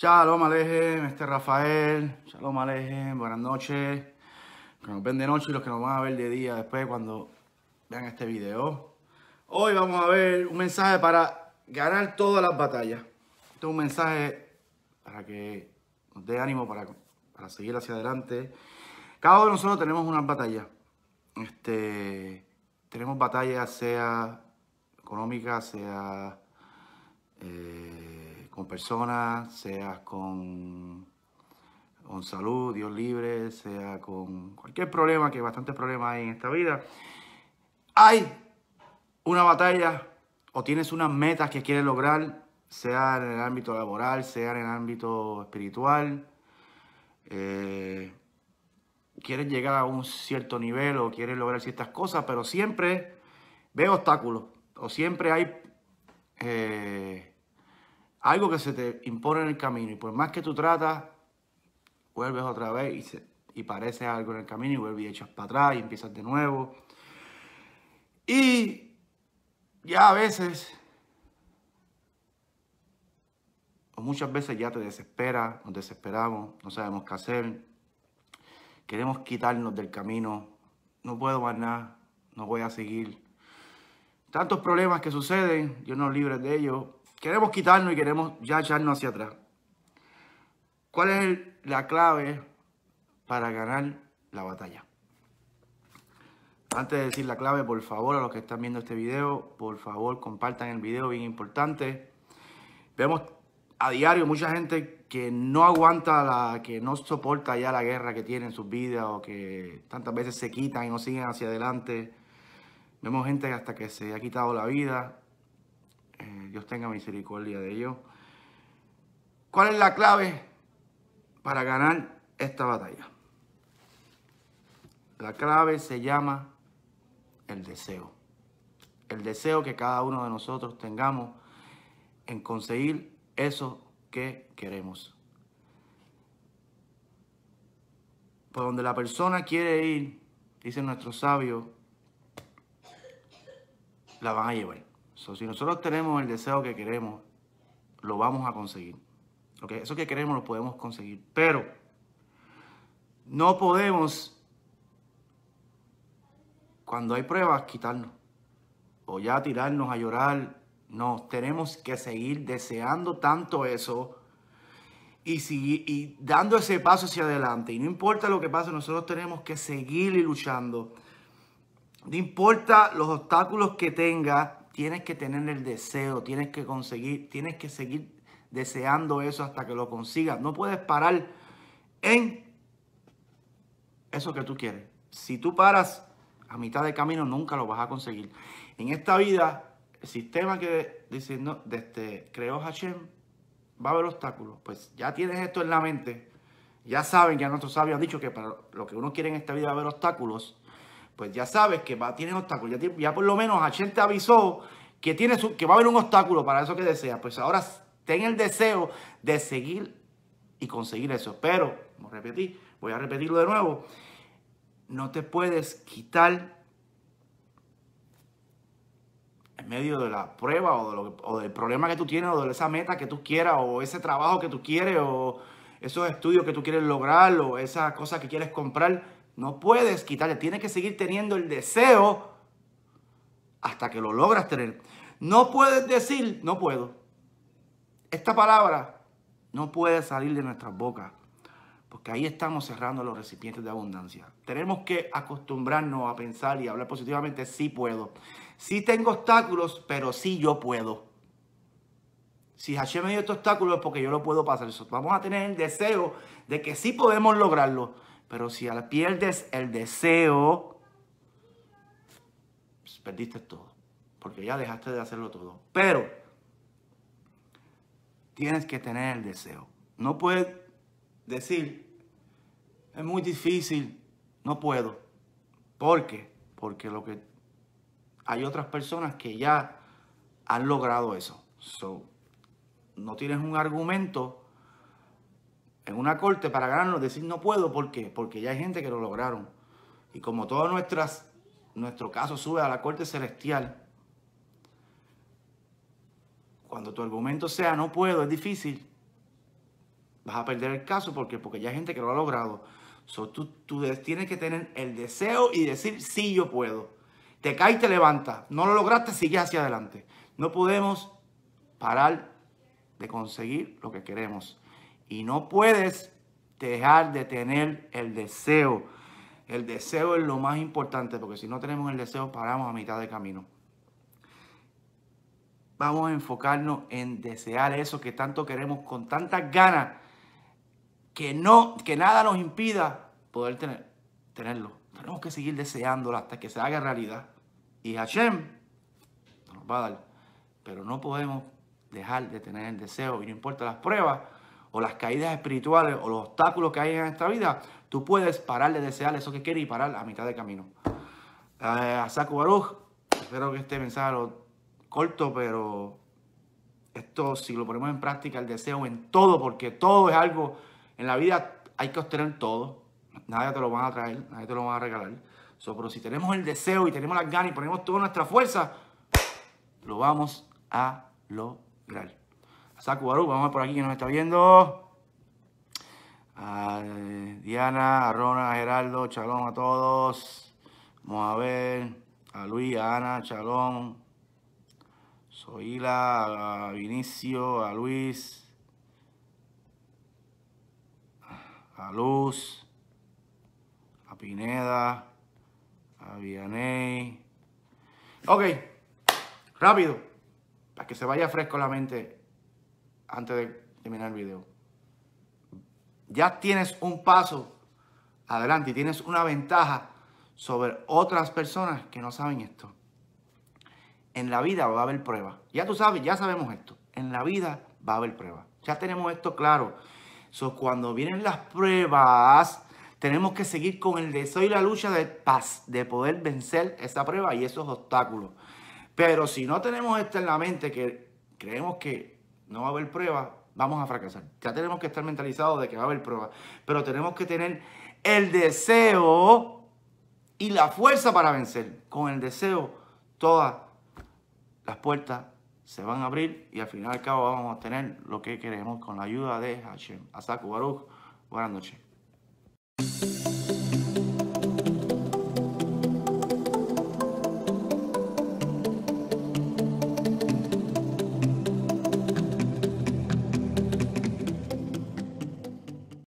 Shalom Alejem, este es Rafael. Shalom Alejem, buenas noches. que nos ven de noche y los que nos van a ver de día después cuando vean este video. Hoy vamos a ver un mensaje para ganar todas las batallas. Este es un mensaje para que nos dé ánimo para, seguir hacia adelante. Cada uno de nosotros tenemos una batalla. Este, tenemos batallas, sea económica, sea... Eh, personas, sea con, con salud, Dios libre, sea con cualquier problema, que bastantes problemas hay en esta vida. Hay una batalla o tienes unas metas que quieres lograr, sea en el ámbito laboral, sea en el ámbito espiritual. Eh, quieres llegar a un cierto nivel o quieres lograr ciertas cosas, pero siempre ve obstáculos o siempre hay eh, algo que se te impone en el camino y por más que tú tratas, vuelves otra vez y, parece algo en el camino y vuelves y echas para atrás y empiezas de nuevo. Y ya a veces, o muchas veces ya te desespera, nos desesperamos, no sabemos qué hacer, queremos quitarnos del camino, no puedo más nada, no voy a seguir. Tantos problemas que suceden, yo no libre de ellos, queremos quitarnos y queremos ya echarnos hacia atrás. ¿Cuál es la clave para ganar la batalla? Antes de decir la clave, por favor, a los que están viendo este video, por favor, compartan el video, bien importante. Vemos a diario mucha gente que no aguanta, la, que no soporta ya la guerra que tiene en sus vidas o que tantas veces se quitan y no siguen hacia adelante. Vemos gente hasta que se ha quitado la vida, eh, Dios tenga misericordia de ellos. ¿Cuál es la clave para ganar esta batalla? La clave se llama el deseo. El deseo que cada uno de nosotros tengamos en conseguir eso que queremos. Por donde la persona quiere ir, dice nuestro sabio, la van a llevar si nosotros tenemos el deseo que queremos, lo vamos a conseguir. Eso que queremos lo podemos conseguir. Pero no podemos, cuando hay pruebas, quitarnos. O ya tirarnos a llorar. No, tenemos que seguir deseando tanto eso y, y dando ese paso hacia adelante. Y no importa lo que pase, nosotros tenemos que seguir luchando. No importa los obstáculos que tenga, tienes que tener el deseo, tienes que conseguir, tienes que seguir deseando eso hasta que lo consigas. No puedes parar en eso que tú quieres. Si tú paras a mitad de camino, nunca lo vas a conseguir. En esta vida, el sistema que dice, desde este, creó Hashem, va a haber obstáculos. Pues ya tienes esto en la mente. Ya saben, ya nuestros sabios han dicho que para lo que uno quiere en esta vida va a haber obstáculos pues ya sabes que va, tienes obstáculos. Ya, por lo menos Hashem te avisó que, tiene que va a haber un obstáculo para eso que deseas. Pues ahora ten el deseo de seguir y conseguir eso. Pero, como repetí, voy a repetirlo de nuevo, no te puedes quitar en medio de la prueba o, o, del problema que tú tienes o de esa meta que tú quieras o ese trabajo que tú quieres o esos estudios que tú quieres lograr o esa cosa que quieres comprar no puedes quitarle, tienes que seguir teniendo el deseo hasta que lo logras tener. No puedes decir, no puedo. Esta palabra no puede salir de nuestras bocas, porque ahí estamos cerrando los recipientes de abundancia. Tenemos que acostumbrarnos a pensar y hablar positivamente, sí puedo. Sí tengo obstáculos, pero sí yo puedo. Si Hashem me dio estos obstáculos es porque yo lo puedo pasar. Vamos a tener el deseo de que sí podemos lograrlo. Pero si pierdes el deseo, pues, perdiste todo. Porque ya dejaste de hacerlo todo. Pero tienes que tener el deseo. No puedes decir, es muy difícil, no puedo. ¿Por qué? Porque lo que hay otras personas que ya han logrado eso. So, no tienes un argumento en una corte para ganarnos, decir no puedo, ¿por qué? Porque ya hay gente que lo lograron. Y como todas nuestras, nuestro caso sube a la corte celestial, cuando tu argumento sea no puedo, es difícil, vas a perder el caso porque, porque ya hay gente que lo ha logrado. So, tú, tú tienes que tener el deseo y decir sí, yo puedo. Te caes y te levantas. No lo lograste, sigue hacia adelante. No podemos parar de conseguir lo que queremos. Y no puedes dejar de tener el deseo. El deseo es lo más importante, porque si no tenemos el deseo, paramos a mitad de camino. Vamos a enfocarnos en desear eso que tanto queremos con tantas ganas, que, no, que nada nos impida poder tener, tenerlo. Tenemos que seguir deseándolo hasta que se haga realidad. Y Hashem nos va a dar. Pero no podemos dejar de tener el deseo y no importa las pruebas o las caídas espirituales o los obstáculos que hay en esta vida, tú puedes parar de desear eso que quieres y parar a mitad de camino. Eh, a Saco Baruch, espero que este mensaje lo corto, pero esto si lo ponemos en práctica, el deseo en todo, porque todo es algo, en la vida hay que obtener todo, nadie te lo va a traer, nadie te lo va a regalar. pero si tenemos el deseo y tenemos las ganas y ponemos toda nuestra fuerza, lo vamos a lograr. Saku vamos por aquí que nos está viendo. A eh, Diana, a Rona, a Geraldo, Chalón a todos. Vamos a ver. A Luis, a Ana, Chalón. Soila, a Vinicio, a Luis. A Luz. A Pineda. A Vianey. Ok. Rápido. Para que se vaya fresco la mente antes de terminar el video. Ya tienes un paso adelante y tienes una ventaja sobre otras personas que no saben esto. En la vida va a haber pruebas. Ya tú sabes, ya sabemos esto. En la vida va a haber pruebas. Ya tenemos esto claro. So, cuando vienen las pruebas, tenemos que seguir con el deseo y la lucha de paz, de poder vencer esa prueba y esos obstáculos. Pero si no tenemos esto en la mente, que creemos que no va a haber prueba, vamos a fracasar. Ya tenemos que estar mentalizados de que va a haber prueba, pero tenemos que tener el deseo y la fuerza para vencer. Con el deseo, todas las puertas se van a abrir y al final cabo vamos a tener lo que queremos con la ayuda de Hashem. Asaku Baruch, buenas noches.